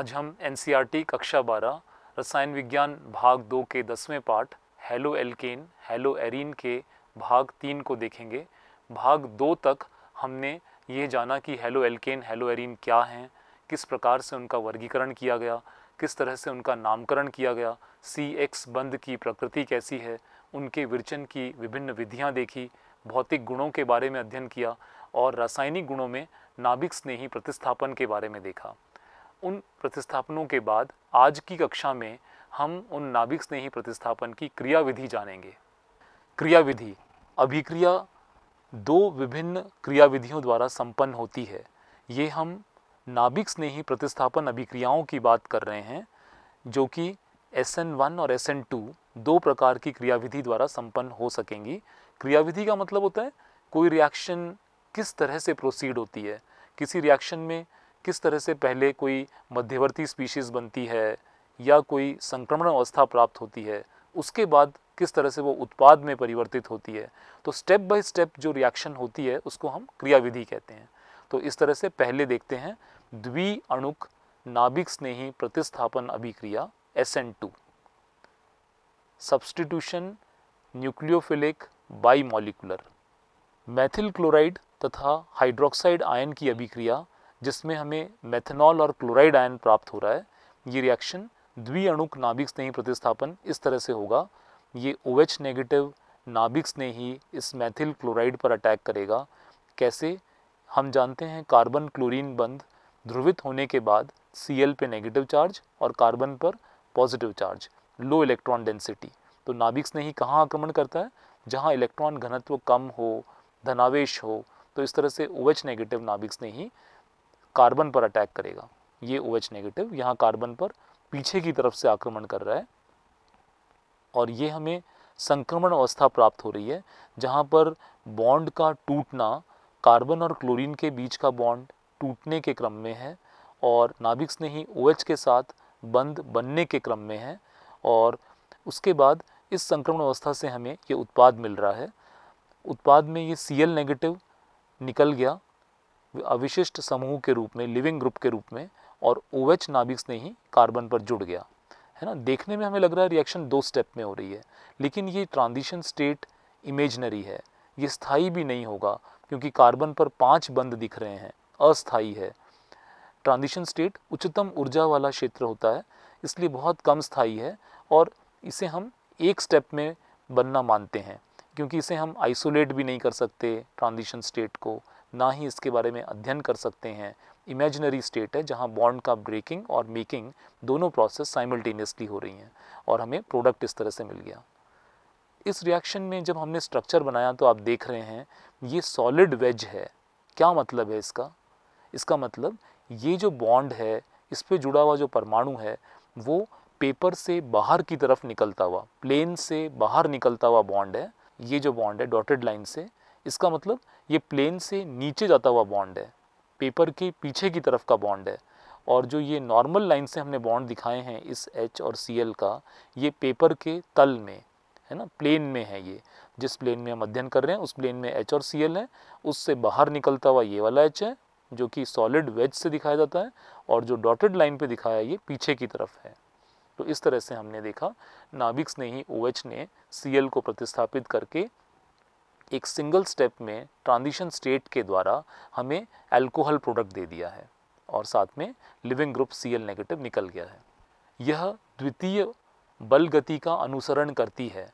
आज हम N e कक्षा बारह रसायन विज्ञान भाग दो के दसवें पाठ हेलो एल्केन हेलो एरिन के भाग तीन को देखेंगे भाग दो तक हमने ये जाना कि हेलो एल्केन हेलो एरिन क्या हैं किस प्रकार से उनका वर्गीकरण किया गया किस तरह से उनका नामकरण किया गया सी एक्स बंद की प्रकृति कैसी है उनके विरचन की विभिन्न विधियाँ देखी भौतिक गुणों के बारे में अध्ययन किया और रासायनिक गुणों में नाभिक स्नेही प्रतिस्थापन के बारे में देखा उन प्रतिस्थापनों के बाद आज की कक्षा में हम उन नाभिक स्नेही प्रतिस्थापन की क्रियाविधि जानेंगे क्रियाविधि अभिक्रिया दो विभिन्न क्रियाविधियों द्वारा संपन्न होती है ये हम नाभिक स्नेही प्रतिस्थापन अभिक्रियाओं की बात कर रहे हैं जो कि एस एन वन और एस एन टू दो प्रकार की क्रियाविधि द्वारा संपन्न हो सकेंगी क्रियाविधि का मतलब होता है कोई रिएक्शन किस तरह से प्रोसीड होती है किसी रिएक्शन में किस तरह से पहले कोई मध्यवर्ती स्पीशीज़ बनती है या कोई संक्रमण अवस्था प्राप्त होती है उसके बाद किस तरह से वो उत्पाद में परिवर्तित होती है तो स्टेप बाय स्टेप जो रिएक्शन होती है उसको हम क्रियाविधि कहते हैं तो इस तरह से पहले देखते हैं द्वि अणुक नाभिक स्नेही प्रतिस्थापन अभिक्रिया S N two substitution nucleophilic bimolecular methyl chloride तथा हाइड्रोक्साइड आयन की अभिक्रिया जिसमें हमें मेथनॉल और क्लोराइड आयन प्राप्त हो रहा है ये रिएक्शन द्विअणुक नाभिक स्नेही प्रतिस्थापन इस तरह से होगा ये ओ OH नेगेटिव नाभिक स्नेही इस मैथिल क्लोराइड पर अटैक करेगा कैसे हम जानते हैं कार्बन क्लोरीन बंध ध्रुवित होने के बाद सी पे नेगेटिव चार्ज और कार्बन पर positive charge low electron density तो नाभिक स्नेही कहाँ आक्रमण करता है जहाँ इलेक्ट्रॉन घनत्व कम हो धनावेश हो तो इस तरह से ओ OH नेगेटिव नाभिक स्नेही कार्बन पर अटैक करेगा ये ओ OH नेगेटिव यहाँ कार्बन पर पीछे की तरफ से आक्रमण कर रहा है और ये हमें संक्रमण अवस्था प्राप्त हो रही है जहाँ पर बॉन्ड का टूटना कार्बन और क्लोरीन के बीच का बॉन्ड टूटने के क्रम में है और नाभिक स्नेही ओ OH के साथ बंद बनने के क्रम में है और उसके बाद इस संक्रमण अवस्था से हमें ये उत्पाद मिल रहा है उत्पाद में ये सी नेगेटिव निकल गया अविशिष्ट समूह के रूप में लिविंग ग्रुप के रूप में और ओ OH ने ही कार्बन पर जुड़ गया है ना देखने में हमें लग रहा है रिएक्शन दो स्टेप में हो रही है लेकिन ये ट्रांजिशन स्टेट इमेजनरी है ये स्थायी भी नहीं होगा क्योंकि कार्बन पर पांच बंद दिख रहे हैं अस्थाई है ट्रांजिशन स्टेट उच्चतम ऊर्जा वाला क्षेत्र होता है इसलिए बहुत कम स्थायी है और इसे हम एक स्टेप में बनना मानते हैं क्योंकि इसे हम आइसोलेट भी नहीं कर सकते ट्रांजिशन स्टेट को ना ही इसके बारे में अध्ययन कर सकते हैं इमेजिनरी स्टेट है जहाँ बॉन्ड का ब्रेकिंग और मेकिंग दोनों प्रोसेस साइमल्टेनियसली हो रही हैं और हमें प्रोडक्ट इस तरह से मिल गया इस रिएक्शन में जब हमने स्ट्रक्चर बनाया तो आप देख रहे हैं ये सॉलिड वेज है क्या मतलब है इसका इसका मतलब ये जो बॉन्ड है इस पर जुड़ा हुआ जो परमाणु है वो पेपर से बाहर की तरफ निकलता हुआ प्लेन से बाहर निकलता हुआ बॉन्ड है ये जो बॉन्ड है डॉटेड लाइन से इसका मतलब ये प्लेन से नीचे जाता हुआ बॉन्ड है पेपर के पीछे की तरफ का बॉन्ड है और जो ये नॉर्मल लाइन से हमने बॉन्ड दिखाए हैं इस एच और सी एल का ये पेपर के तल में है ना प्लेन में है ये जिस प्लेन में हम अध्ययन कर रहे हैं उस प्लेन में एच और सी एल है उससे बाहर निकलता हुआ ये वाला एच है जो कि सॉलिड वेज से दिखाया जाता है और जो डॉटेड लाइन पे दिखाया है ये पीछे की तरफ है तो इस तरह से हमने देखा नाभिक्स ने ही ओ OH ने सी को प्रतिस्थापित करके एक सिंगल स्टेप में ट्रांजिशन स्टेट के द्वारा हमें अल्कोहल प्रोडक्ट दे दिया है और साथ में leaving group C L negative निकल गया है यह द्वितीय बल गति का अनुसरण करती है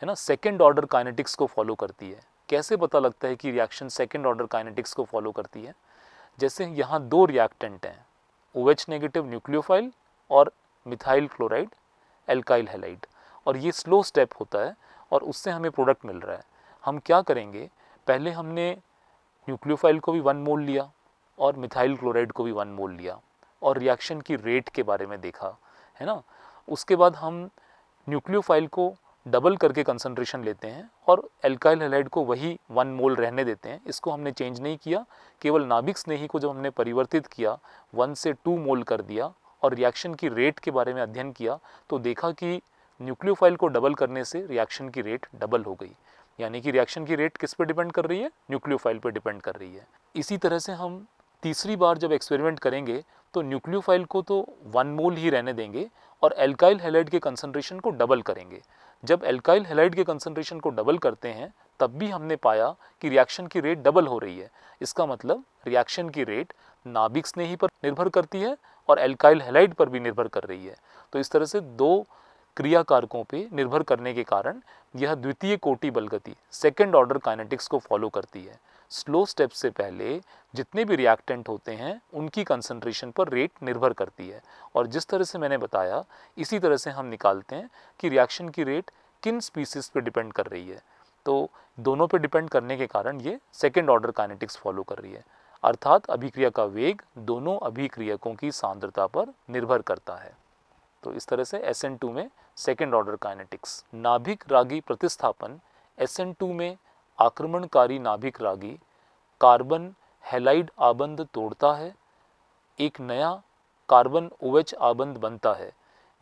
है ना सेकेंड ऑर्डर काइनेटिक्स को फॉलो करती है कैसे पता लगता है कि रिएक्शन सेकेंड ऑर्डर काइनेटिक्स को फॉलो करती है जैसे यहाँ दो रिएक्टेंट हैं ओ एच नेगेटिव न्यूक्लियोफाइल और मिथाइल क्लोराइड एल्काइल हेलाइड और ये स्लो स्टेप होता है और उससे हमें प्रोडक्ट मिल रहा है हम क्या करेंगे पहले हमने न्यूक्लियोफाइल को भी वन मोल लिया और मिथाइल क्लोराइड को भी वन मोल लिया और रिएक्शन की रेट के बारे में देखा है ना उसके बाद हम न्यूक्लियोफाइल को डबल करके कंसनट्रेशन लेते हैं और एल्काइल हेलाइड को वही वन मोल रहने देते हैं इसको हमने चेंज नहीं किया केवल नाभिक स्नेही को जब हमने परिवर्तित किया वन से टू मोल कर दिया और रिएक्शन की रेट के बारे में अध्ययन किया तो देखा कि न्यूक्लियोफाइल को डबल करने से रिएक्शन की रेट डबल हो गई यानी कि रिएक्शन की रेट किस पर डिपेंड कर रही है न्यूक्लियोफाइल पर डिपेंड कर रही है इसी तरह से हम तीसरी बार जब एक्सपेरिमेंट करेंगे तो न्यूक्लियोफाइल को तो वन मोल ही रहने देंगे और एल्काइल हेलाइड के कंसनट्रेशन को डबल करेंगे जब एल्काइल हेलाइड के कंसनट्रेशन को डबल करते हैं तब भी हमने पाया कि रिएक्शन की रेट डबल हो रही है इसका मतलब रिएक्शन की रेट नाभिक स्नेही पर निर्भर करती है और एल्काइल हेलाइड पर भी निर्भर कर रही है तो इस तरह से दो क्रिया कारकों पे निर्भर करने के कारण यह द्वितीय कोटि बल गति सेकेंड ऑर्डर काइनेटिक्स को फॉलो करती है स्लो स्टेप से पहले जितने भी रिएक्टेंट होते हैं उनकी कंसंट्रेशन पर रेट निर्भर करती है और जिस तरह से मैंने बताया इसी तरह से हम निकालते हैं कि रिएक्शन की रेट किन स्पीसीज पर डिपेंड कर रही है तो दोनों पर डिपेंड करने के कारण ये सेकेंड ऑर्डर काइनेटिक्स फॉलो कर रही है अर्थात अभिक्रिया का वेग दोनों अभिक्रियकों की सांद्रता पर निर्भर करता है तो इस तरह से एस में सेकेंड ऑर्डर काइनेटिक्स नाभिक रागी प्रतिस्थापन SN2 में आक्रमणकारी नाभिक रागी कार्बन हेलाइड आबंध तोड़ता है एक नया कार्बन OH आबंध बनता है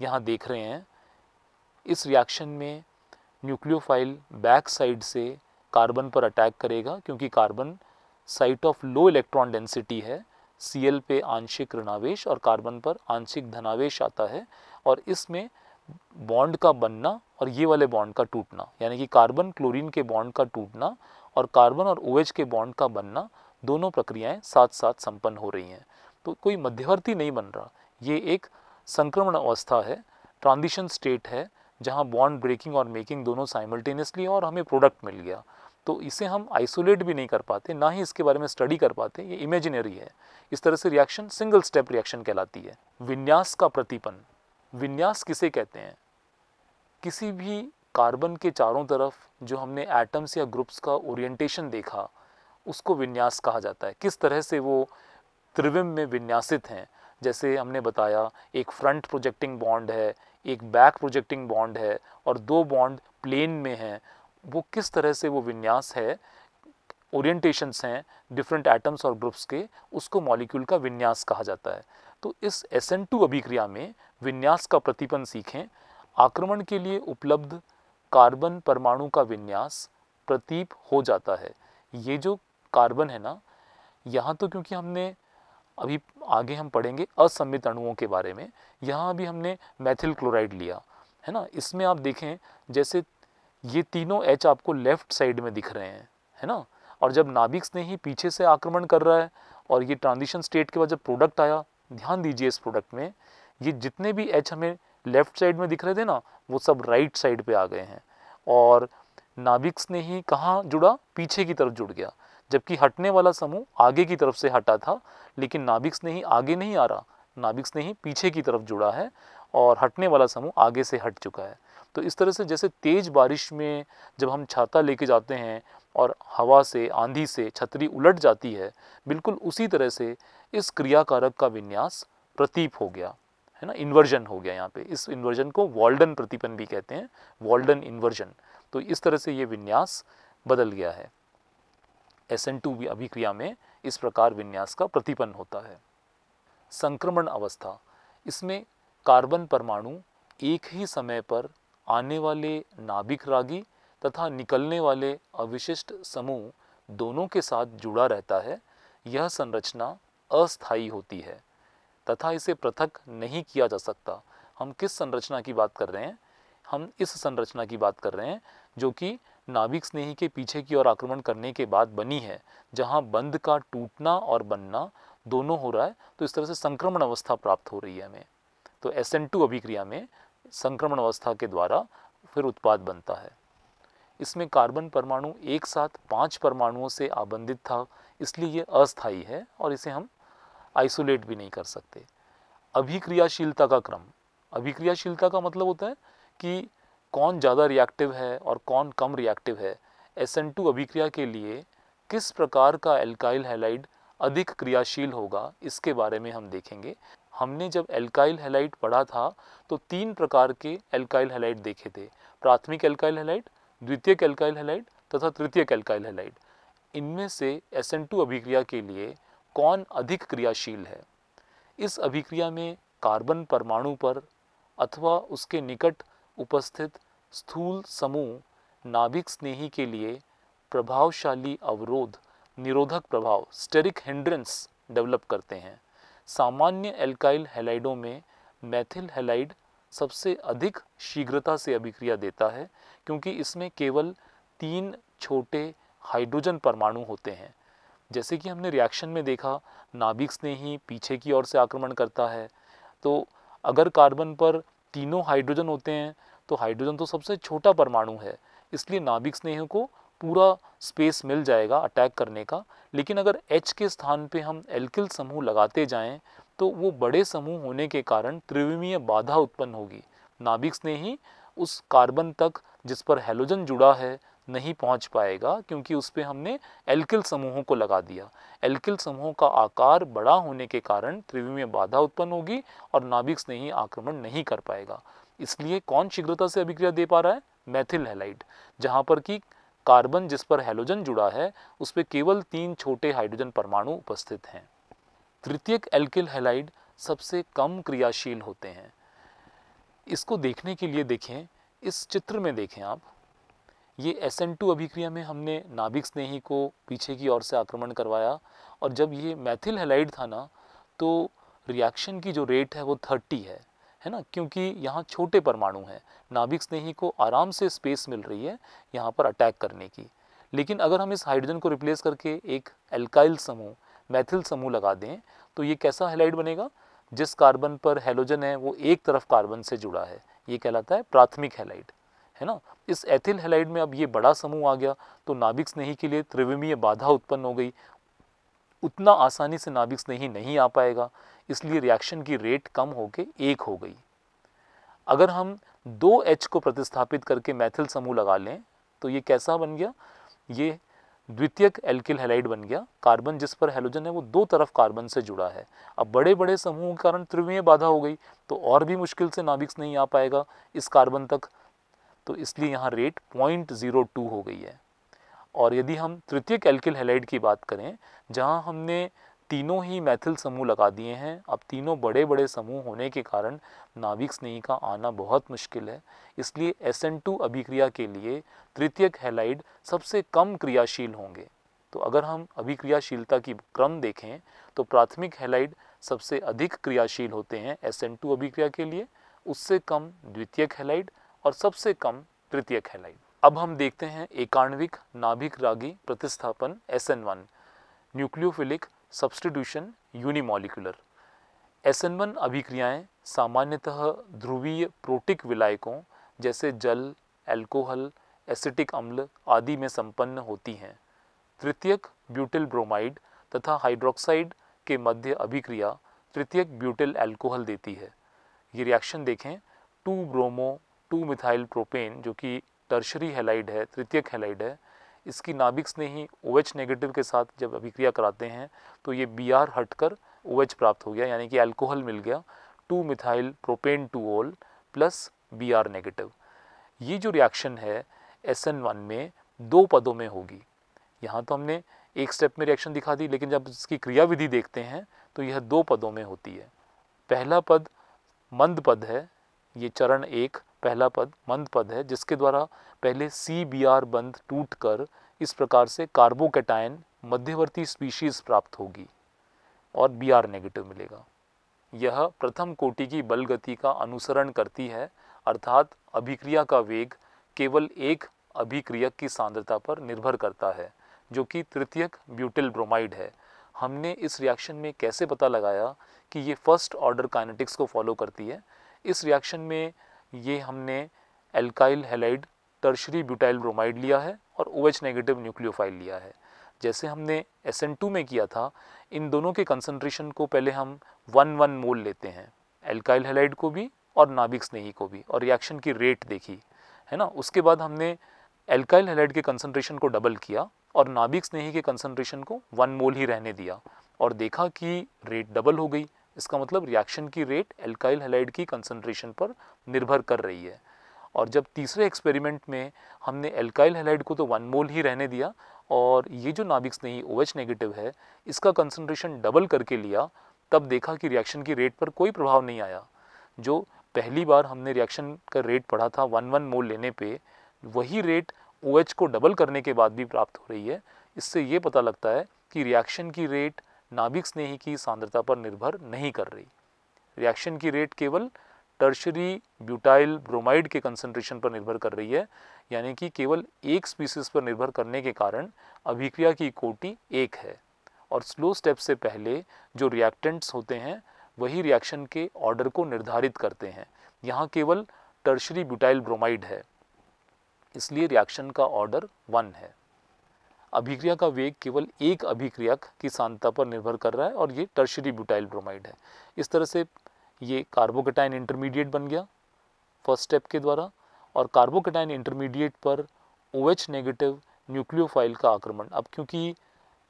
यहाँ देख रहे हैं इस रिएक्शन में न्यूक्लियोफाइल बैक साइड से कार्बन पर अटैक करेगा क्योंकि carbon site of low electron density है Cl पे आंशिक ऋणावेश और कार्बन पर आंशिक धनावेश आता है और इसमें बॉन्ड का बनना और ये वाले बॉन्ड का टूटना यानी कि कार्बन क्लोरीन के बॉन्ड का टूटना और कार्बन और ओएच के बॉन्ड का बनना दोनों प्रक्रियाएं साथ साथ संपन्न हो रही हैं तो कोई मध्यवर्ती नहीं बन रहा ये एक संक्रमण अवस्था है ट्रांजिशन स्टेट है जहाँ बॉन्ड ब्रेकिंग और मेकिंग दोनों साइमल्टेनियसली और हमें प्रोडक्ट मिल गया तो इसे हम आइसोलेट भी नहीं कर पाते ना ही इसके बारे में स्टडी कर पाते ये इमेजिनरी है इस तरह से रिएक्शन सिंगल स्टेप रिएक्शन कहलाती है विन्यास का प्रतिपन विन्यास किसे कहते हैं किसी भी कार्बन के चारों तरफ जो हमने एटम्स या ग्रुप्स का ओरिएंटेशन देखा उसको विन्यास कहा जाता है किस तरह से वो त्रिविम में विन्यासित हैं जैसे हमने बताया एक फ्रंट प्रोजेक्टिंग बॉन्ड है एक बैक प्रोजेक्टिंग बॉन्ड है और दो बॉन्ड प्लेन में हैं वो किस तरह से वो विन्यास है ओरिएंटेशंस हैं डिफरेंट एटम्स और ग्रुप्स के उसको मॉलिक्यूल का विन्यास कहा जाता है तो इस एस अभिक्रिया में विन्यास का प्रतिपन सीखें आक्रमण के लिए उपलब्ध कार्बन परमाणु का विन्यास प्रतीप हो जाता है ये जो कार्बन है ना यहाँ तो क्योंकि हमने अभी आगे हम पढ़ेंगे असमित अणुओं के बारे में यहाँ अभी हमने मैथिल क्लोराइड लिया है ना इसमें आप देखें जैसे ये तीनों एच आपको लेफ्ट साइड में दिख रहे हैं है ना और जब नाभिक ही पीछे से आक्रमण कर रहा है और ये ट्रांजिशन स्टेट के बाद जब प्रोडक्ट आया ध्यान दीजिए इस प्रोडक्ट में ये जितने भी एच हमें लेफ़्ट साइड में दिख रहे थे ना वो सब राइट साइड पे आ गए हैं और नाभिक ने ही कहाँ जुड़ा पीछे की तरफ जुड़ गया जबकि हटने वाला समूह आगे की तरफ से हटा था लेकिन नाभिक्स ने ही आगे नहीं आ रहा नाभिक्स ने ही पीछे की तरफ जुड़ा है और हटने वाला समूह आगे से हट चुका है तो इस तरह से जैसे तेज़ बारिश में जब हम छाता लेके जाते हैं और हवा से आंधी से छतरी उलट जाती है बिल्कुल उसी तरह से इस क्रियाकारक का विन्यास प्रतीप हो गया है ना इन्वर्जन हो गया यहाँ पे इस इन्वर्जन को वॉल्डन प्रतिपन भी कहते हैं वॉल्डन इन्वर्जन तो इस तरह से ये विन्यास बदल गया है एस एन टू अभिक्रिया में इस प्रकार विन्यास का प्रतिपन होता है संक्रमण अवस्था इसमें कार्बन परमाणु एक ही समय पर आने वाले नाभिक रागी तथा निकलने वाले अविशिष्ट समूह दोनों के साथ जुड़ा रहता है यह संरचना अस्थायी होती है तथा इसे पृथक नहीं किया जा सकता हम किस संरचना की बात कर रहे हैं हम इस संरचना की बात कर रहे हैं जो कि नाभिक स्नेही के पीछे की ओर आक्रमण करने के बाद बनी है जहां बंद का टूटना और बनना दोनों हो रहा है तो इस तरह से संक्रमण अवस्था प्राप्त हो रही है हमें तो एस अभिक्रिया में संक्रमण अवस्था के द्वारा फिर उत्पाद बनता है इसमें कार्बन परमाणु एक साथ पांच परमाणुओं से आबंधित था इसलिए ये अस्थाई है और इसे हम आइसोलेट भी नहीं कर सकते अभिक्रियाशीलता का क्रम अभिक्रियाशीलता का मतलब होता है कि कौन ज़्यादा रिएक्टिव है और कौन कम रिएक्टिव है एस अभिक्रिया के लिए किस प्रकार का एल्काइल हैलाइड अधिक क्रियाशील होगा इसके बारे में हम देखेंगे हमने जब एल्काइल हैलाइड पढ़ा था तो तीन प्रकार के एल्काइल हैलाइड देखे थे प्राथमिक एल्काइल हैलाइड द्वितीय कैल्काइल हेलाइड तथा तृतीय कैल्काइल हेलाइड इनमें से एस अभिक्रिया के लिए कौन अधिक क्रियाशील है इस अभिक्रिया में कार्बन परमाणु पर अथवा उसके निकट उपस्थित स्थूल समूह नाभिक स्नेही के लिए प्रभावशाली अवरोध निरोधक प्रभाव स्टेरिक हिंड्रेंस डेवलप करते हैं सामान्य एल्काइल हेलाइडों में मैथिल हेलाइड सबसे अधिक शीघ्रता से अभिक्रिया देता है क्योंकि इसमें केवल तीन छोटे हाइड्रोजन परमाणु होते हैं जैसे कि हमने रिएक्शन में देखा नाभिक स्नेही पीछे की ओर से आक्रमण करता है तो अगर कार्बन पर तीनों हाइड्रोजन होते हैं तो हाइड्रोजन तो सबसे छोटा परमाणु है इसलिए नाभिक स्नेह को पूरा स्पेस मिल जाएगा अटैक करने का लेकिन अगर H के स्थान पे हम एल्किल समूह लगाते जाएं तो वो बड़े समूह होने के कारण त्रिविमीय बाधा उत्पन्न होगी नाभिक्स ने ही उस कार्बन तक जिस पर हेलोजन जुड़ा है नहीं पहुंच पाएगा क्योंकि उस पर हमने एल्किल समूहों को लगा दिया एल्किल समूहों का आकार बड़ा होने के कारण त्रिविमीय बाधा उत्पन्न होगी और ने ही आक्रमण नहीं कर पाएगा इसलिए कौन शीघ्रता से अभिक्रिया दे पा रहा है मैथिल हेलाइट जहाँ पर कि कार्बन जिस पर हेलोजन जुड़ा है उस पर केवल तीन छोटे हाइड्रोजन परमाणु उपस्थित हैं तृतीयक एल्किल हेलाइड सबसे कम क्रियाशील होते हैं इसको देखने के लिए देखें इस चित्र में देखें आप ये एस अभिक्रिया में हमने नाभिक स्नेही को पीछे की ओर से आक्रमण करवाया और जब ये मैथिल हेलाइड था ना तो रिएक्शन की जो रेट है वो थर्टी है है ना क्योंकि यहाँ छोटे परमाणु हैं नाभिक स्नेही को आराम से स्पेस मिल रही है यहाँ पर अटैक करने की लेकिन अगर हम इस हाइड्रोजन को रिप्लेस करके एक एल्काइल समूह मैथिल समूह लगा दें तो ये कैसा हेलाइड बनेगा जिस कार्बन पर हेलोजन है वो एक तरफ कार्बन से जुड़ा है ये कहलाता है प्राथमिक हेलाइड है ना इस एथिल हेलाइड में अब ये बड़ा समूह आ गया तो नाभिक स्नेही के लिए त्रिविमीय बाधा उत्पन्न हो गई उतना आसानी से नाभिक स्नेही नहीं आ पाएगा इसलिए रिएक्शन की रेट कम होकर एक हो गई अगर हम दो एच को प्रतिस्थापित करके मैथिल समूह लगा लें तो ये कैसा बन गया ये द्वितीयक एल्किल हेलाइड बन गया कार्बन जिस पर हेलोजन है वो दो तरफ कार्बन से जुड़ा है अब बड़े बड़े समूहों के कारण त्रिवीय बाधा हो गई तो और भी मुश्किल से नाभिक्स नहीं आ पाएगा इस कार्बन तक तो इसलिए यहाँ रेट पॉइंट ज़ीरो टू हो गई है और यदि हम तृतीयक एल्किल हेलाइड की बात करें जहाँ हमने तीनों ही मैथिल समूह लगा दिए हैं अब तीनों बड़े बड़े समूह होने के कारण नाभिक स्नेही का आना बहुत मुश्किल है इसलिए एस एन टू अभिक्रिया के लिए तृतीयक हेलाइड सबसे कम क्रियाशील होंगे तो अगर हम अभिक्रियाशीलता की क्रम देखें तो प्राथमिक हेलाइड सबसे अधिक क्रियाशील होते हैं एस एन टू अभिक्रिया के लिए उससे कम द्वितीयक हेलाइड और सबसे कम तृतीयक हेलाइड अब हम देखते हैं एकाण्विक नाभिक रागी प्रतिस्थापन S N one nucleophilic substitution unimolecular एसनमन अभिक्रियाएं सामान्यतः ध्रुवीय प्रोटिक विलायकों जैसे जल एल्कोहल एसिटिक अम्ल आदि में संपन्न होती हैं तृतीयक ब्यूटिल ब्रोमाइड तथा हाइड्रोक्साइड के मध्य अभिक्रिया तृतीयक ब्यूटिल एल्कोहल देती है ये रिएक्शन देखें two bromo two methyl propane जो कि टर्शरी हेलाइड है तृतीयक हेलाइड है इसकी नाभिक्स ने ही ओ OH नेगेटिव के साथ जब अभिक्रिया कराते हैं तो ये बी आर कर ओ OH प्राप्त हो गया यानी कि अल्कोहल मिल गया two methyl propane two ol plus B R negative ये जो रिएक्शन है एस एन वन में दो पदों में होगी यहाँ तो हमने एक स्टेप में रिएक्शन दिखा दी लेकिन जब इसकी क्रियाविधि देखते हैं तो यह दो पदों में होती है पहला पद मंद पद है ये चरण एक पहला पद मंद पद है जिसके द्वारा पहले सी बी आर बंध टूट कर इस प्रकार से कार्बोकेटायन मध्यवर्ती स्पीशीज प्राप्त होगी और बी आर नेगेटिव मिलेगा यह प्रथम कोटि की बल गति का अनुसरण करती है अर्थात अभिक्रिया का वेग केवल एक अभिक्रियक की सांद्रता पर निर्भर करता है जो कि तृतीयक ब्यूटिल ब्रोमाइड है हमने इस रिएक्शन में कैसे पता लगाया कि ये फर्स्ट ऑर्डर काइनेटिक्स को फॉलो करती है इस रिएक्शन में ये हमने alkyl halide tertiary butyl bromide लिया है और ओ OH नेगेटिव न्यूक्लियोफाइल लिया है जैसे हमने एस में किया था इन दोनों के कंसनट्रेशन को पहले हम वन वन मोल लेते हैं एल्काइल हेलाइड को भी और नाभिक स्नेही को भी और रिएक्शन की रेट देखी है ना उसके बाद हमने एल्काइल हेलाइड के कंसनट्रेशन को डबल किया और नाभिक स्नेही के कंसनट्रेशन को वन मोल ही रहने दिया और देखा कि रेट डबल हो गई इसका मतलब रिएक्शन की रेट एल्काइल हेलाइड की कंसनट्रेशन पर निर्भर कर रही है और जब तीसरे एक्सपेरिमेंट में हमने एल्काइल हेलाइड को तो वन मोल ही रहने दिया और ये जो नाभिक स्नेही ओ एच नेगेटिव है इसका कंसनट्रेशन डबल करके लिया तब देखा कि रिएक्शन की रेट पर कोई प्रभाव नहीं आया जो पहली बार हमने रिएक्शन का रेट पढ़ा था वन वन मोल लेने पे वही रेट ओ OH को डबल करने के बाद भी प्राप्त हो रही है इससे ये पता लगता है कि रिएक्शन की रेट नाभिक स्नेही की सांद्रता पर निर्भर नहीं कर रही रिएक्शन की रेट केवल टर्शरी ब्यूटाइल ब्रोमाइड के कंसनट्रेशन पर निर्भर कर रही है यानी कि केवल एक स्पीसीज पर निर्भर करने के कारण अभिक्रिया की कोटि एक है और स्लो स्टेप से पहले जो रिएक्टेंट्स होते हैं वही रिएक्शन के ऑर्डर को निर्धारित करते हैं यहाँ केवल टर्शरी ब्यूटाइल ब्रोमाइड है इसलिए रिएक्शन का ऑर्डर वन है अभिक्रिया का वेग केवल एक अभिक्रियक की सांता पर निर्भर कर रहा है और ये टर्शरी ब्यूटाइल ब्रोमाइड है इस तरह से ये कार्बोकेटाइन इंटरमीडिएट बन गया फर्स्ट स्टेप के द्वारा और कार्बोकेटाइन इंटरमीडिएट पर ओ OH नेगेटिव न्यूक्लियोफाइल का आक्रमण अब क्योंकि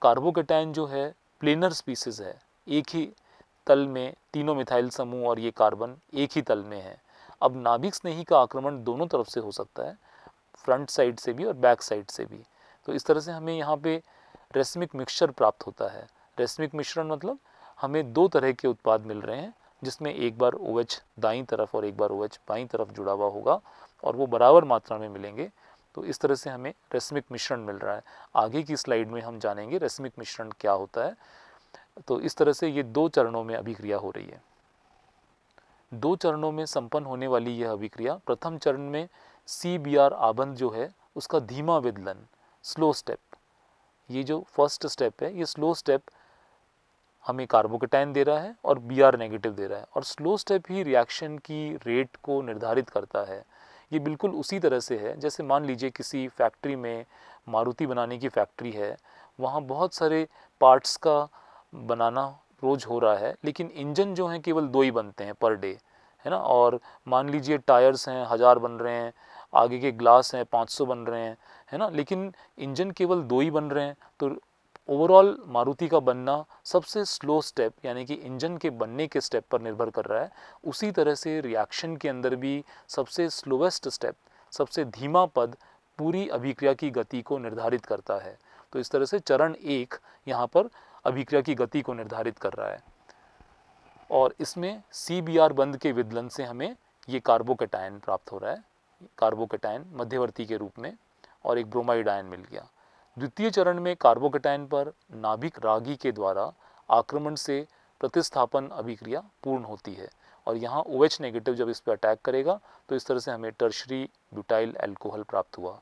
कार्बोकेटाइन जो है प्लेनर स्पीसीज है एक ही तल में तीनों मिथाइल समूह और ये कार्बन एक ही तल में है अब नाभिक स्नेही का आक्रमण दोनों तरफ से हो सकता है फ्रंट साइड से भी और बैक साइड से भी तो इस तरह से हमें यहाँ पे रेस्मिक मिक्सचर प्राप्त होता है रेस्मिक मिश्रण मतलब हमें दो तरह के उत्पाद मिल रहे हैं जिसमें एक बार ओ OH दाई तरफ और एक बार ओ OH बाई तरफ जुड़ा हुआ होगा और वो बराबर मात्रा में मिलेंगे तो इस तरह से हमें रश्मिक मिश्रण मिल रहा है आगे की स्लाइड में हम जानेंगे रश्मिक मिश्रण क्या होता है तो इस तरह से ये दो चरणों में अभिक्रिया हो रही है दो चरणों में संपन्न होने वाली यह अभिक्रिया प्रथम चरण में सी बी आर आबंध जो है उसका धीमा विदलन स्लो स्टेप ये जो फर्स्ट स्टेप है ये स्लो स्टेप हमें कार्बोकेटाइन दे रहा है और बी आर नेगेटिव दे रहा है और स्लो स्टेप ही रिएक्शन की रेट को निर्धारित करता है ये बिल्कुल उसी तरह से है जैसे मान लीजिए किसी फैक्ट्री में मारुति बनाने की फैक्ट्री है वहाँ बहुत सारे पार्ट्स का बनाना रोज़ हो रहा है लेकिन इंजन जो हैं केवल दो ही बनते हैं पर डे है ना और मान लीजिए टायर्स हैं हज़ार बन रहे हैं आगे के ग्लास हैं 500 बन रहे हैं है ना लेकिन इंजन केवल दो ही बन रहे हैं तो ओवरऑल मारुति का बनना सबसे स्लो स्टेप यानी कि इंजन के बनने के स्टेप पर निर्भर कर रहा है उसी तरह से रिएक्शन के अंदर भी सबसे स्लोवेस्ट स्टेप सबसे धीमा पद पूरी अभिक्रिया की गति को निर्धारित करता है तो इस तरह से चरण एक यहाँ पर अभिक्रिया की गति को निर्धारित कर रहा है और इसमें सी बंद के विदलन से हमें ये कार्बोकेटायन प्राप्त हो रहा है कार्बोकेटायन मध्यवर्ती के रूप में और एक ब्रोमाइड आयन मिल गया द्वितीय चरण में कार्बोकेटाइन पर नाभिक रागी के द्वारा आक्रमण से प्रतिस्थापन अभिक्रिया पूर्ण होती है और यहाँ ओ OH नेगेटिव जब इस पर अटैक करेगा तो इस तरह से हमें टर्शरी ब्यूटाइल एल्कोहल प्राप्त हुआ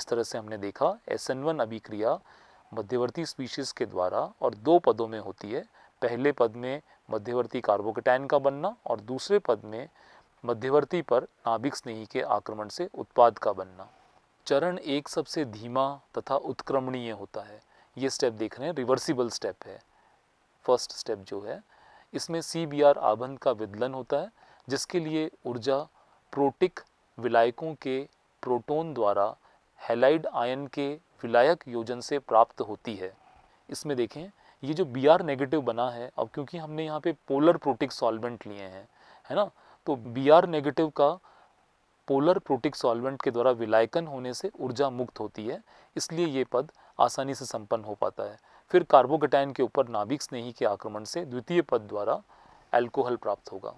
इस तरह से हमने देखा एस अभिक्रिया मध्यवर्ती स्पीशीज के द्वारा और दो पदों में होती है पहले पद में मध्यवर्ती कार्बोकेटाइन का बनना और दूसरे पद में मध्यवर्ती पर नाभिक स्नेही के आक्रमण से उत्पाद का बनना चरण एक सबसे धीमा तथा उत्क्रमणीय होता है ये स्टेप देख रहे हैं रिवर्सिबल स्टेप है फर्स्ट स्टेप जो है इसमें सी बी आर आबंध का विदलन होता है जिसके लिए ऊर्जा प्रोटिक विलायकों के प्रोटोन द्वारा हेलाइड आयन के विलायक योजन से प्राप्त होती है इसमें देखें ये जो बी आर नेगेटिव बना है अब क्योंकि हमने यहाँ पे पोलर प्रोटिक सॉल्वेंट लिए हैं है ना तो बी आर नेगेटिव का पोलर प्रोटिक सॉल्वेंट के द्वारा विलायकन होने से ऊर्जा मुक्त होती है इसलिए ये पद आसानी से संपन्न हो पाता है फिर कार्बोकेटाइन के ऊपर नाभिक स्नेही के आक्रमण से द्वितीय पद द्वारा एल्कोहल प्राप्त होगा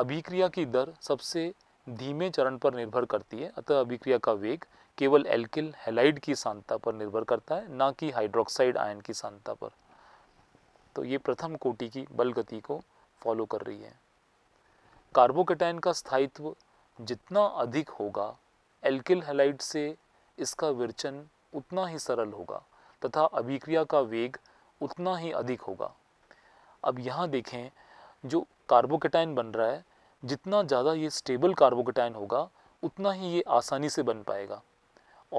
अभिक्रिया की दर सबसे धीमे चरण पर निर्भर करती है अतः अभिक्रिया का वेग केवल एल्किल हेलाइड की सांद्रता पर निर्भर करता है ना कि हाइड्रोक्साइड आयन की सांद्रता पर तो ये प्रथम कोटि की बल गति को फॉलो कर रही है कार्बोकेटाइन का स्थायित्व जितना अधिक होगा एल्किल हेलाइट से इसका विरचन उतना ही सरल होगा तथा अभिक्रिया का वेग उतना ही अधिक होगा अब यहाँ देखें जो कार्बोकेटाइन बन रहा है जितना ज़्यादा ये स्टेबल कार्बोकेटाइन होगा उतना ही ये आसानी से बन पाएगा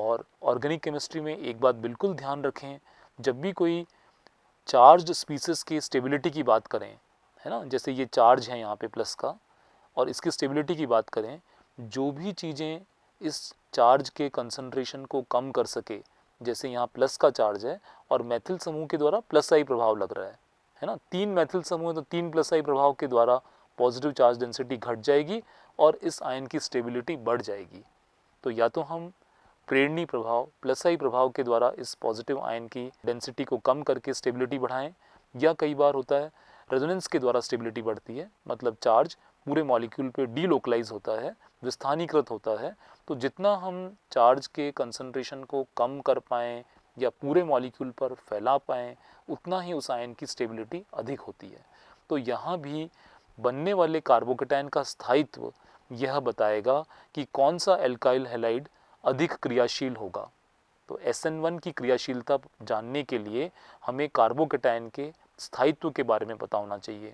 और ऑर्गेनिक केमिस्ट्री में एक बात बिल्कुल ध्यान रखें जब भी कोई चार्ज स्पीसीस की स्टेबिलिटी की बात करें है ना जैसे ये चार्ज है यहाँ पे प्लस का और इसकी स्टेबिलिटी की बात करें जो भी चीज़ें इस चार्ज के कंसनट्रेशन को कम कर सके जैसे यहाँ प्लस का चार्ज है और मैथिल समूह के द्वारा प्लस आई प्रभाव लग रहा है है ना तीन मैथिल समूह तो तीन प्लस आई प्रभाव के द्वारा पॉजिटिव चार्ज डेंसिटी घट जाएगी और इस आयन की स्टेबिलिटी बढ़ जाएगी तो या तो हम प्रेरणी प्रभाव प्लस आई प्रभाव के द्वारा इस पॉजिटिव आयन की डेंसिटी को कम करके स्टेबिलिटी बढ़ाएं या कई बार होता है रेजोनेंस के द्वारा स्टेबिलिटी बढ़ती है मतलब चार्ज पूरे मॉलिक्यूल पे डीलोकलाइज होता है विस्थानीकृत होता है तो जितना हम चार्ज के कंसनट्रेशन को कम कर पाएँ या पूरे मॉलिक्यूल पर फैला पाएँ उतना ही उस आयन की स्टेबिलिटी अधिक होती है तो यहाँ भी बनने वाले कार्बोकेटाइन का स्थायित्व यह बताएगा कि कौन सा एल्काइल हेलाइड अधिक क्रियाशील होगा तो एस की क्रियाशीलता जानने के लिए हमें कार्बोकेटाइन के स्थायित्व के बारे में बताना होना चाहिए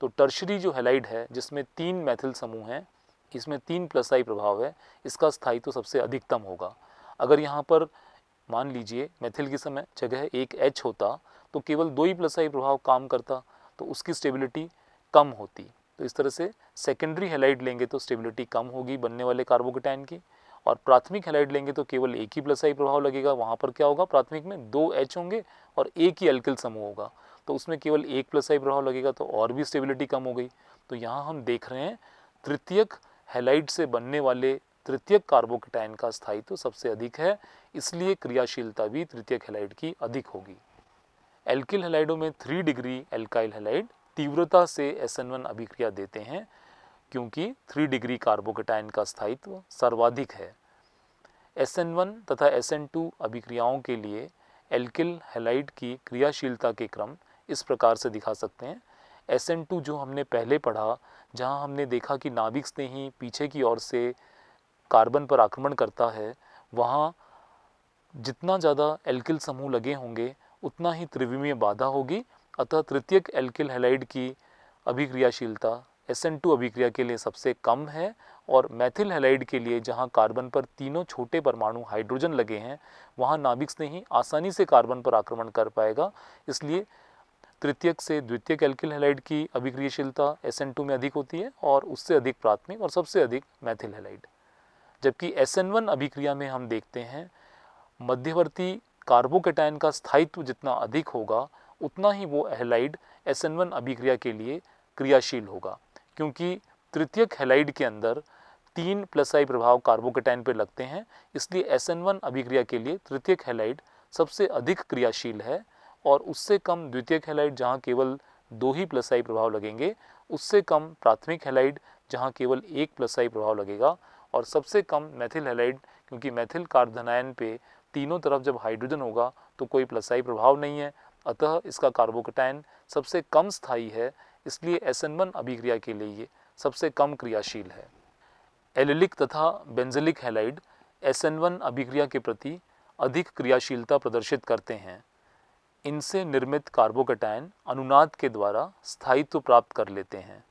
तो टर्शरी जो हेलाइड है जिसमें तीन मैथिल समूह हैं इसमें तीन प्लस आई प्रभाव है इसका स्थायी तो सबसे अधिकतम होगा अगर यहाँ पर मान लीजिए मैथिल की समय जगह एक एच होता तो केवल दो ही प्लस आई प्रभाव काम करता तो उसकी स्टेबिलिटी कम होती तो इस तरह से सेकेंडरी हेलाइड लेंगे तो स्टेबिलिटी कम होगी बनने वाले कार्बोकेटाइन की और प्राथमिक हेलाइड लेंगे तो केवल एक ही प्लस आई प्रभाव लगेगा वहाँ पर क्या होगा प्राथमिक में दो एच होंगे और एक ही एल्किल समूह होगा तो उसमें केवल एक प्लस आई प्रभाव लगेगा तो और भी स्टेबिलिटी कम हो गई तो यहाँ हम देख रहे हैं तृतीयक हेलाइट से बनने वाले तृतीयक कार्बोकेटाइन का स्थायित्व तो सबसे अधिक है इसलिए क्रियाशीलता भी तृतीयक हेलाइट की अधिक होगी एल्किल हेलाइडों में थ्री डिग्री एल्काइल हेलाइड तीव्रता से एस अभिक्रिया देते हैं क्योंकि थ्री डिग्री कार्बोकेटाइन का स्थायित्व सर्वाधिक है वन तथा टू अभिक्रियाओं के लिए एल्किल हेलाइड की क्रियाशीलता के क्रम इस प्रकार से दिखा सकते हैं एस एन टू जो हमने पहले पढ़ा जहाँ हमने देखा कि नाभिक ने ही पीछे की ओर से कार्बन पर आक्रमण करता है वहाँ जितना ज़्यादा एल्किल समूह लगे होंगे उतना ही त्रिविमीय बाधा होगी अतः तृतीयक एल्किल हेलाइड की अभिक्रियाशीलता एस एन टू अभिक्रिया के लिए सबसे कम है और मैथिल हेलाइड के लिए जहाँ कार्बन पर तीनों छोटे परमाणु हाइड्रोजन लगे हैं वहाँ नाभिक्स नहीं आसानी से कार्बन पर आक्रमण कर पाएगा इसलिए तृतीयक से द्वितीय एल्किल हेलाइड की अभिक्रियाशीलता एस में अधिक होती है और उससे अधिक प्राथमिक और सबसे अधिक मैथिल हेलाइड जबकि एस अभिक्रिया में हम देखते हैं मध्यवर्ती कार्बोकेटाइन का स्थायित्व जितना अधिक होगा उतना ही वो हेलाइड एस अभिक्रिया के लिए क्रियाशील होगा क्योंकि तृतीयक हेलाइड के अंदर तीन प्लस आई प्रभाव कार्बोकेटाइन पर लगते हैं इसलिए एस अभिक्रिया के लिए तृतीयक हेलाइड सबसे अधिक क्रियाशील है और उससे कम द्वितीयक हैलाइड जहाँ केवल दो ही प्लस आई प्रभाव लगेंगे उससे कम प्राथमिक हैलाइड जहाँ केवल एक प्लस आई प्रभाव लगेगा और सबसे कम मैथिल हैलाइड क्योंकि मैथिल कार्धनायन पे तीनों तरफ जब हाइड्रोजन होगा तो कोई प्लस आई प्रभाव नहीं है अतः इसका कार्बोकटाइन सबसे कम स्थायी है इसलिए एस अभिक्रिया के लिए सबसे कम क्रियाशील है एलिलिक तथा बेंजलिक हेलाइड एस अभिक्रिया के प्रति अधिक क्रियाशीलता प्रदर्शित करते हैं इनसे निर्मित कार्बोकेटाइन अनुनाद के द्वारा स्थायित्व प्राप्त कर लेते हैं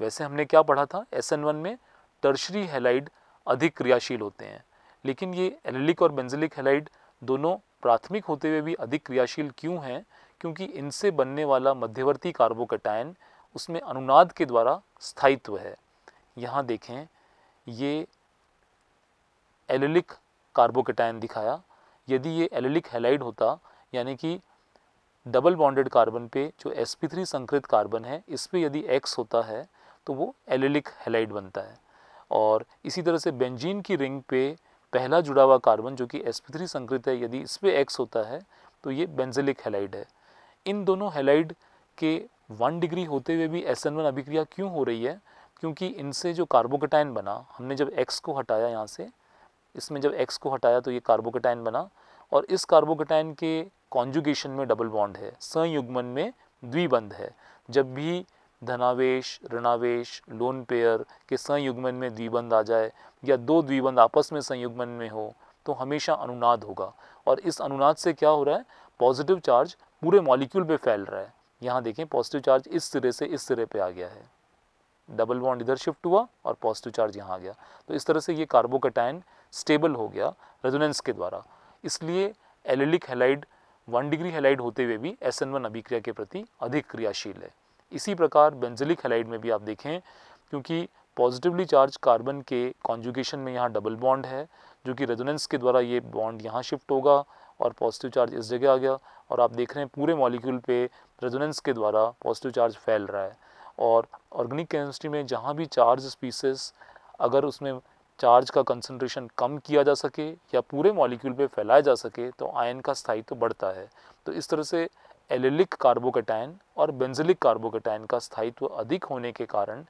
वैसे हमने क्या पढ़ा था एस में टर्शरी हेलाइड अधिक क्रियाशील होते हैं लेकिन ये एलिलिक और बेंजिलिक हेलाइड दोनों प्राथमिक होते हुए भी अधिक क्रियाशील क्यों हैं क्योंकि इनसे बनने वाला मध्यवर्ती कार्बोकेटाइन उसमें अनुनाद के द्वारा स्थायित्व है यहाँ देखें ये एलिलिक कार्बोकेटाइन दिखाया यदि ये एलिलिक हेलाइड होता यानी कि डबल बॉन्डेड कार्बन पे जो एस संकृत कार्बन है इस पर यदि एक्स होता है तो वो एलिलिक हेलाइड बनता है और इसी तरह से बेंजीन की रिंग पे पहला जुड़ा हुआ कार्बन जो कि एस संकृत है यदि इस पर एक्स होता है तो ये बेंजेलिक हेलाइड है इन दोनों हेलाइड के वन डिग्री होते हुए भी एस अभिक्रिया क्यों हो रही है क्योंकि इनसे जो कार्बोकेटाइन बना हमने जब एक्स को हटाया यहाँ से इसमें जब एक्स को हटाया तो ये कार्बोकेटाइन बना और इस कार्बोकटाइन के कॉन्जुगेशन में डबल बॉन्ड है संयुग्मन में द्विबंध है जब भी धनावेश ऋणावेश लोन पेयर के संयुग्मन में द्विबंध आ जाए या दो द्विबंध आपस में संयुग्मन में हो तो हमेशा अनुनाद होगा और इस अनुनाद से क्या हो रहा है पॉजिटिव चार्ज पूरे मॉलिक्यूल पे फैल रहा है यहाँ देखें पॉजिटिव चार्ज इस सिरे से इस सिरे पे आ गया है डबल बॉन्ड इधर शिफ्ट हुआ और पॉजिटिव चार्ज यहाँ आ गया तो इस तरह से ये कार्बोकटाइन स्टेबल हो गया रेजोनेंस के द्वारा इसलिए allylic halide one degree halide होते हुए भी एस एन वन अभिक्रिया के प्रति अधिक क्रियाशील है इसी प्रकार बेंजलिक हेलाइड में भी आप देखें क्योंकि पॉजिटिवली चार्ज कार्बन के कॉन्जुगेशन में यहाँ डबल बॉन्ड है जो कि रेजोनेंस के द्वारा ये बॉन्ड यहाँ शिफ्ट होगा और पॉजिटिव चार्ज इस जगह आ गया और आप देख रहे हैं पूरे मॉलिक्यूल पे रेजोनेंस के द्वारा पॉजिटिव चार्ज फैल रहा है और ऑर्गेनिक केमिस्ट्री में जहाँ भी चार्ज स्पीसीस अगर उसमें चार्ज का कंसनट्रेशन कम किया जा सके या पूरे मॉलिक्यूल पे फैलाया जा सके तो आयन का स्थायित्व तो बढ़ता है तो इस तरह से एलिलिक कार्बोकेटाइन और बेंजिलिक कार्बोकेटाइन का स्थायित्व तो अधिक होने के कारण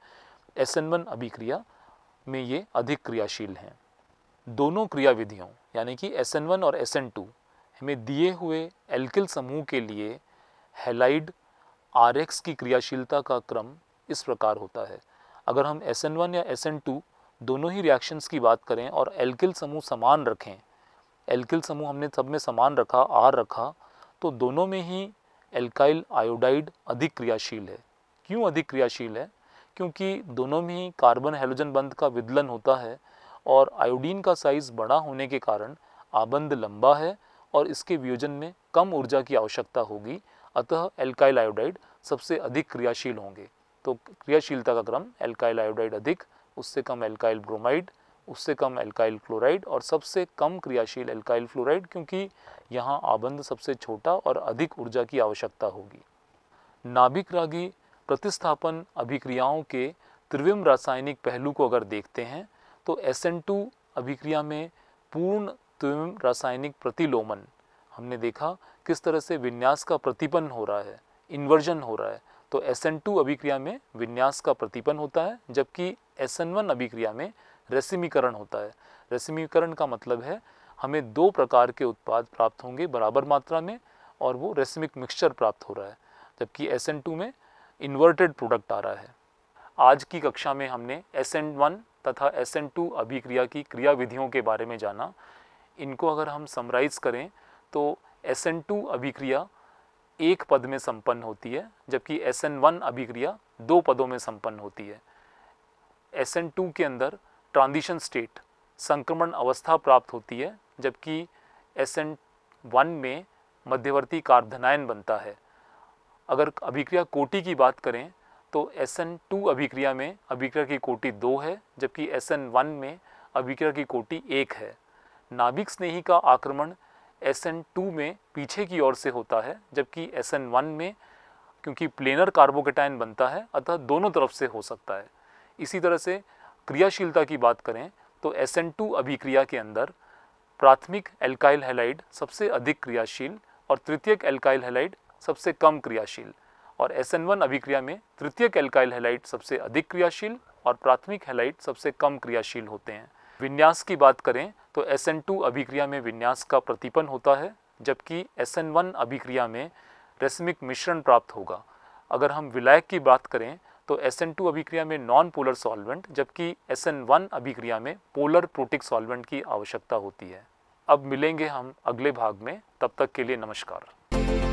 एस अभिक्रिया में ये अधिक क्रियाशील हैं दोनों क्रियाविधियों यानी कि एस और एस हमें दिए हुए एल्किल समूह के लिए हेलाइड आर की क्रियाशीलता का क्रम इस प्रकार होता है अगर हम एस या एस दोनों ही रिएक्शंस की बात करें और एल्किल समूह समान रखें एल्किल समूह हमने सब में समान रखा आर रखा तो दोनों में ही एल्काइल आयोडाइड अधिक क्रियाशील है क्यों अधिक क्रियाशील है क्योंकि दोनों में ही कार्बन हेलोजन बंध का विदलन होता है और आयोडीन का साइज़ बड़ा होने के कारण आबंध लंबा है और इसके वियोजन में कम ऊर्जा की आवश्यकता होगी अतः एल्काइल आयोडाइड सबसे अधिक क्रियाशील होंगे तो क्रियाशीलता का क्रम एल्काइल आयोडाइड अधिक उससे कम एल्काइल ब्रोमाइड उससे कम एल्काइल क्लोराइड और सबसे कम क्रियाशील एल्काइल फ्लोराइड क्योंकि यहाँ आबंध सबसे छोटा और अधिक ऊर्जा की आवश्यकता होगी नाभिक रागी प्रतिस्थापन अभिक्रियाओं के त्रिविम रासायनिक पहलू को अगर देखते हैं तो SN2 अभिक्रिया में पूर्ण त्रिविम रासायनिक प्रतिलोमन हमने देखा किस तरह से विन्यास का प्रतिपन्न हो रहा है इन्वर्जन हो रहा है तो SN2 अभिक्रिया में विन्यास का प्रतिपन होता है जबकि SN1 अभिक्रिया में रसिमीकरण होता है रसिमीकरण का मतलब है हमें दो प्रकार के उत्पाद प्राप्त होंगे बराबर मात्रा में और वो रेसिमिक मिक्सचर प्राप्त हो रहा है जबकि SN2 में इन्वर्टेड प्रोडक्ट आ रहा है आज की कक्षा में हमने SN1 तथा SN2 अभिक्रिया की क्रियाविधियों के बारे में जाना इनको अगर हम समराइज़ करें तो SN2 अभिक्रिया एक पद में संपन्न होती है जबकि एस एन वन अभिक्रिया दो पदों में संपन्न होती है एस एन टू के अंदर ट्रांजिशन स्टेट संक्रमण अवस्था प्राप्त होती है जबकि एस एन वन में मध्यवर्ती कार्धनायन बनता है अगर अभिक्रिया कोटि की बात करें तो एस एन टू अभिक्रिया में अभिक्रिया की कोटि दो है जबकि एस एन वन में अभिक्रिया की कोटि एक है नाभिक स्नेही का आक्रमण एस एन टू में पीछे की ओर से होता है जबकि एस एन वन में क्योंकि प्लेनर कार्बोकेटाइन बनता है अतः दोनों तरफ से हो सकता है इसी तरह से क्रियाशीलता की बात करें तो एस एन टू अभिक्रिया के अंदर प्राथमिक एल्काइल हेलाइड सबसे अधिक क्रियाशील और तृतीयक एल्काइल हेलाइड सबसे कम क्रियाशील और एस एन वन अभिक्रिया में तृतीयक एल्काइल हेलाइड सबसे अधिक क्रियाशील और प्राथमिक हेलाइट सबसे कम क्रियाशील होते हैं विन्यास की बात करें तो SN2 अभिक्रिया में विन्यास का प्रतिपन होता है जबकि SN1 अभिक्रिया में रेसमिक मिश्रण प्राप्त होगा अगर हम विलायक की बात करें तो SN2 अभिक्रिया में नॉन पोलर सॉल्वेंट जबकि SN1 अभिक्रिया में पोलर प्रोटिक सॉल्वेंट की आवश्यकता होती है अब मिलेंगे हम अगले भाग में तब तक के लिए नमस्कार